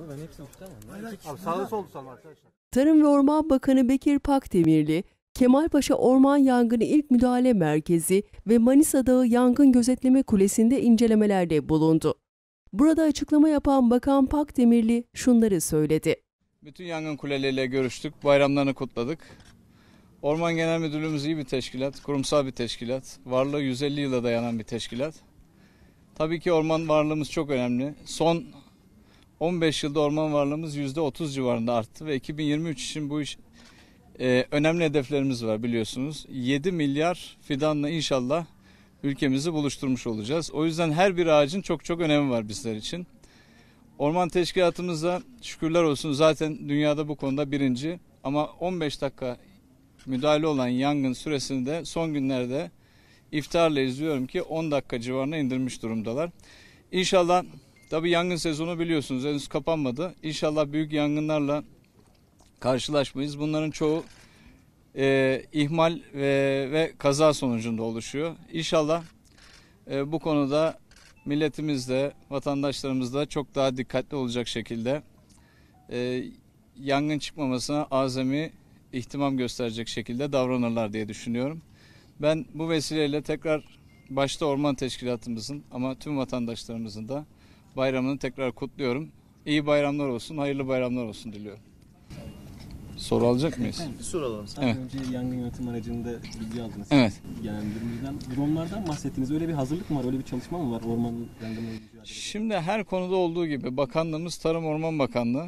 ayakkabı. Ben hepsini tutamam. Hayır, hayır, Abi sağda solda tutalım arkadaşlar. Tarım ve Orman Bakanı Bekir Pakdemirli, Kemalpaşa Orman Yangını İlk Müdahale Merkezi ve Manisa Dağı Yangın Gözetleme Kulesi'nde incelemelerde bulundu. Burada açıklama yapan Bakan Pakdemirli şunları söyledi. Bütün yangın kuleleriyle görüştük, bayramlarını kutladık. Orman Genel Müdürlüğümüz iyi bir teşkilat, kurumsal bir teşkilat. Varlığı 150 yıla dayanan bir teşkilat. Tabii ki orman varlığımız çok önemli. Son 15 yılda orman varlığımız %30 civarında arttı ve 2023 için bu iş e, önemli hedeflerimiz var biliyorsunuz. 7 milyar fidanla inşallah ülkemizi buluşturmuş olacağız. O yüzden her bir ağacın çok çok önemi var bizler için. Orman teşkilatımızda şükürler olsun zaten dünyada bu konuda birinci ama 15 dakika müdahale olan yangın süresini de son günlerde iftarla izliyorum ki 10 dakika civarına indirmiş durumdalar. İnşallah Tabii yangın sezonu biliyorsunuz henüz kapanmadı. İnşallah büyük yangınlarla karşılaşmayız. Bunların çoğu e, ihmal ve, ve kaza sonucunda oluşuyor. İnşallah e, bu konuda milletimiz de vatandaşlarımız da çok daha dikkatli olacak şekilde e, yangın çıkmamasına azami ihtimam gösterecek şekilde davranırlar diye düşünüyorum. Ben bu vesileyle tekrar başta Orman Teşkilatımızın ama tüm vatandaşlarımızın da bayramını tekrar kutluyorum. İyi bayramlar olsun, hayırlı bayramlar olsun diliyorum. Soru alacak mıyız? Efendim, bir soru alalım. Sen evet. önce yangın yönetim aracında bilgi aldınız. Evet. Yani durumdan, dronlardan bahsettiniz. Öyle bir hazırlık mı var, öyle bir çalışma mı var orman yangını Şimdi her konuda olduğu gibi bakanlığımız Tarım Orman Bakanlığı.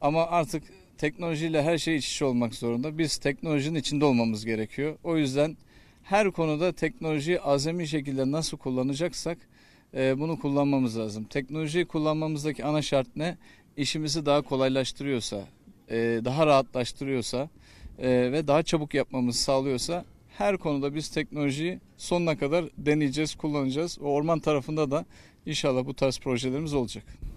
Ama artık teknolojiyle her şey iç içe olmak zorunda. Biz teknolojinin içinde olmamız gerekiyor. O yüzden her konuda teknolojiyi azami şekilde nasıl kullanacaksak ee, bunu kullanmamız lazım. Teknolojiyi kullanmamızdaki ana şart ne? İşimizi daha kolaylaştırıyorsa, e, daha rahatlaştırıyorsa e, ve daha çabuk yapmamızı sağlıyorsa her konuda biz teknolojiyi sonuna kadar deneyeceğiz, kullanacağız. O orman tarafında da inşallah bu tarz projelerimiz olacak.